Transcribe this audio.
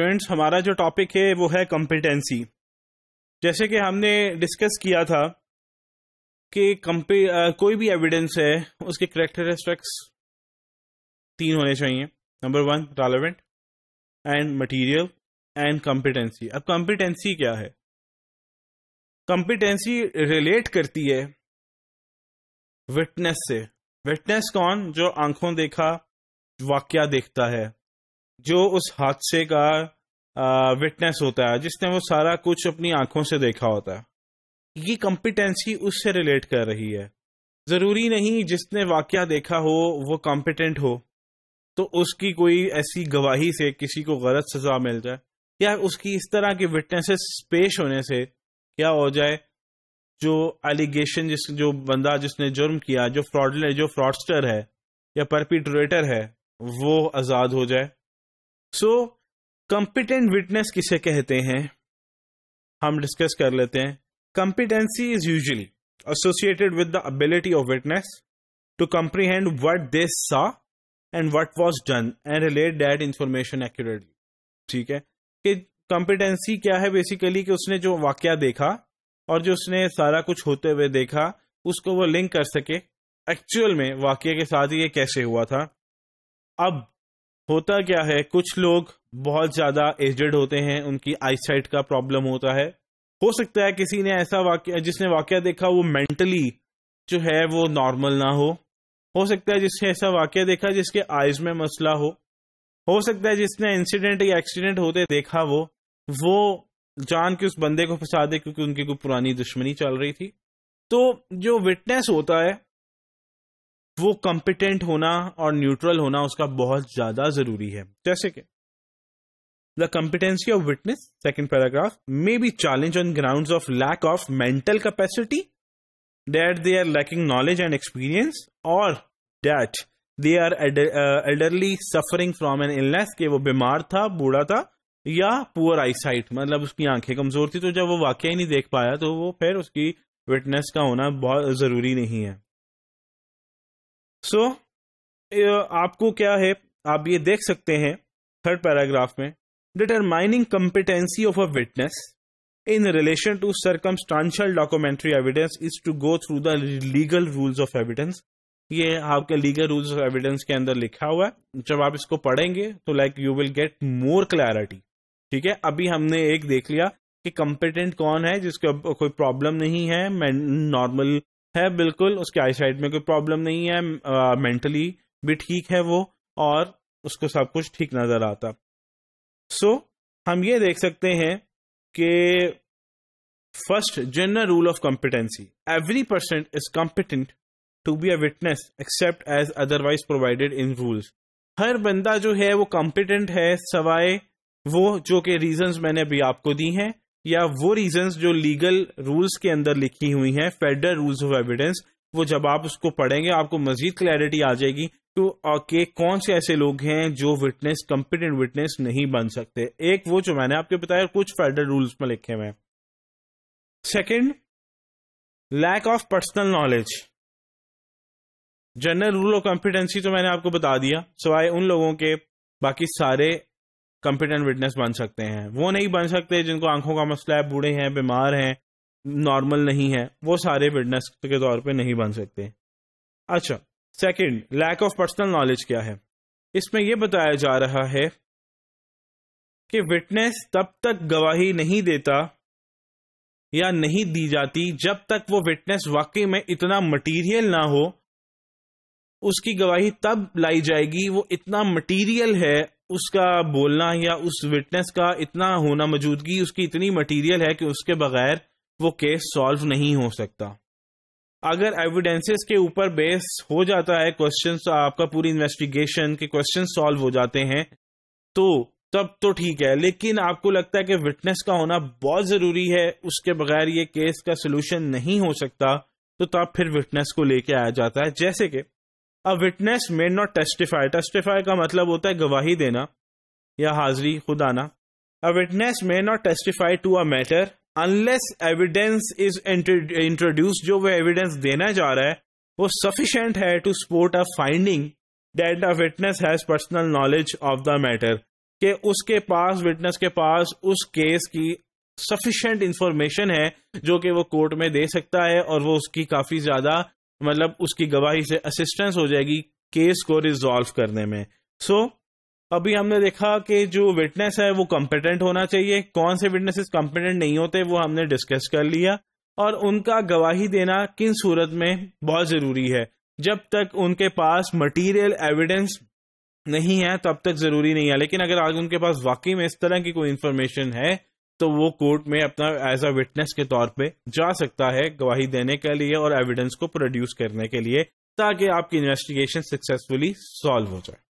students हमारा जो topic है वो है कॉम्पिटेंसी जैसे कि हमने डिस्कस किया था कि कम्पे कोई भी एविडेंस है उसके करेक्टरिस्टिक्स तीन होने चाहिए number one relevant and material and competency अब कॉम्पिटेंसी क्या है कॉम्पिटेंसी रिलेट करती है विटनेस से विटनेस कौन जो आंखों देखा वाक्य देखता है जो उस हादसे का विटनेस होता है जिसने वो सारा कुछ अपनी आंखों से देखा होता है ये कॉम्पिटेंसी उससे रिलेट कर रही है ज़रूरी नहीं जिसने वाक्य देखा हो वो कॉम्पिटेंट हो तो उसकी कोई ऐसी गवाही से किसी को गलत सज़ा मिल जाए या उसकी इस तरह की विटनेसेस पेश होने से क्या हो जाए जो एलिगेशन जिस जो बंदा जिसने जुर्म किया जो फ्रॉड जो फ्रॉडस्टर है या परपिट्रेटर है वो आज़ाद हो जाए सो कंपिटेंट विटनेस किसे कहते हैं हम डिस्कस कर लेते हैं competency is usually associated with the ability of witness to comprehend what they saw and what was done and relate that information accurately ठीक है कि कंपिटेंसी क्या है बेसिकली कि उसने जो वाक्य देखा और जो उसने सारा कुछ होते हुए देखा उसको वो लिंक कर सके एक्चुअल में वाक्य के साथ ये कैसे हुआ था अब होता क्या है कुछ लोग बहुत ज्यादा एजेड होते हैं उनकी आईसाइट का प्रॉब्लम होता है हो सकता है किसी ने ऐसा वाक्य जिसने वाक्य देखा वो मेंटली जो है वो नॉर्मल ना हो हो सकता है जिसने ऐसा वाक्य देखा जिसके आइज में मसला हो हो सकता है जिसने इंसिडेंट या एक्सीडेंट होते देखा वो वो जान के उस बंदे को फंसा दे क्योंकि उनकी कोई पुरानी दुश्मनी चल रही थी तो जो विटनेस होता है वो कॉम्पिटेंट होना और न्यूट्रल होना उसका बहुत ज्यादा जरूरी है जैसे कि the competency of witness second paragraph may be challenge on ground of lack of mental capacity that they are lacking knowledge and experience और that they are elderly suffering from an illness के वो बीमार था बूढ़ा था या poor eyesight मतलब उसकी आंखें कमजोर थी तो जब वो वाकई नहीं देख पाया तो वो फिर उसकी विटनेस का होना बहुत जरूरी नहीं है सो so, आपको क्या है आप ये देख सकते हैं थर्ड पैराग्राफ में determining competency of a witness in relation to circumstantial documentary evidence is to go through the legal rules of evidence ये आपके लीगल रूल्स ऑफ एविडेंस के अंदर लिखा हुआ है जब आप इसको पढ़ेंगे तो like you will get more clarity ठीक है अभी हमने एक देख लिया कि कंपिटेंट कौन है जिसके कोई प्रॉब्लम नहीं है नॉर्मल है बिल्कुल उसके आई साइड में कोई प्रॉब्लम नहीं है मेंटली भी ठीक है वो और उसको सब कुछ ठीक नजर आता सो so, हम ये देख सकते हैं कि first general rule of competency every person is competent to be a witness except as otherwise provided in rules हर बंदा जो है वो कॉम्पिटेंट है सवाए वो जो के रीजंस मैंने अभी आपको दी हैं या वो रीजंस जो लीगल रूल्स के अंदर लिखी हुई हैं फेडरल रूल्स ऑफ एविडेंस वो जब आप उसको पढ़ेंगे आपको मजीद क्लैरिटी आ जाएगी तो के कौन से ऐसे लोग हैं जो विटनेस कंपिटेंट विटनेस नहीं बन सकते एक वो जो मैंने आपको बताया कुछ फेडरल रूल्स में लिखे हुए हैं second lack of personal knowledge general rule of competency तो मैंने आपको बता दिया सवाए उन लोगों के बाकी सारे कंपिटेंट विटनेस बन सकते हैं वो नहीं बन सकते जिनको आंखों का मसला है बूढ़े हैं बीमार हैं नॉर्मल नहीं है वो सारे विटनेस के तौर पे नहीं बन सकते अच्छा second lack of personal knowledge क्या है इसमें यह बताया जा रहा है कि विटनेस तब तक गवाही नहीं देता या नहीं दी जाती जब तक वो विटनेस वाकई में इतना मटेरियल ना हो उसकी गवाही तब लाई जाएगी वो इतना मटेरियल है उसका बोलना या उस विटनेस का इतना होना मौजूदगी उसकी इतनी मटेरियल है कि उसके बगैर वो केस सॉल्व नहीं हो सकता अगर एविडेंसेस के ऊपर बेस हो जाता है क्वेश्चन तो आपका पूरी इन्वेस्टिगेशन के क्वेश्चन सॉल्व हो जाते हैं तो तब तो ठीक है लेकिन आपको लगता है कि विटनेस का होना बहुत जरूरी है उसके बगैर ये केस का सोल्यूशन नहीं हो सकता तो तब फिर विटनेस को लेके आया जाता है जैसे कि a witness may not testify testify का मतलब होता है गवाही देना या हाजिरी खुद आना a witness may not testify to a matter unless evidence is introduced जो वह एविडेंस देना जा रहा है वो सफिशेंट है to support a finding that a witness has personal knowledge of the matter के उसके पास विटनेस के पास उस केस की सफिशेंट इंफॉर्मेशन है जो कि वो कोर्ट में दे सकता है और वो उसकी काफी ज्यादा मतलब उसकी गवाही से असिस्टेंस हो जाएगी केस को रिजॉल्व करने में सो so, अभी हमने देखा कि जो विटनेस है वो कॉम्पिटेंट होना चाहिए कौन से विटनेसेस कॉम्पिटेंट नहीं होते वो हमने डिस्कस कर लिया और उनका गवाही देना किन सूरत में बहुत जरूरी है जब तक उनके पास मटेरियल एविडेंस नहीं है तब तक जरूरी नहीं है लेकिन अगर आज उनके पास वाकई में इस तरह की कोई इंफॉर्मेशन है तो वो कोर्ट में अपना एज अ विटनेस के तौर पे जा सकता है गवाही देने के लिए और एविडेंस को प्रोड्यूस करने के लिए ताकि आपकी इन्वेस्टिगेशन सक्सेसफुली सॉल्व हो जाए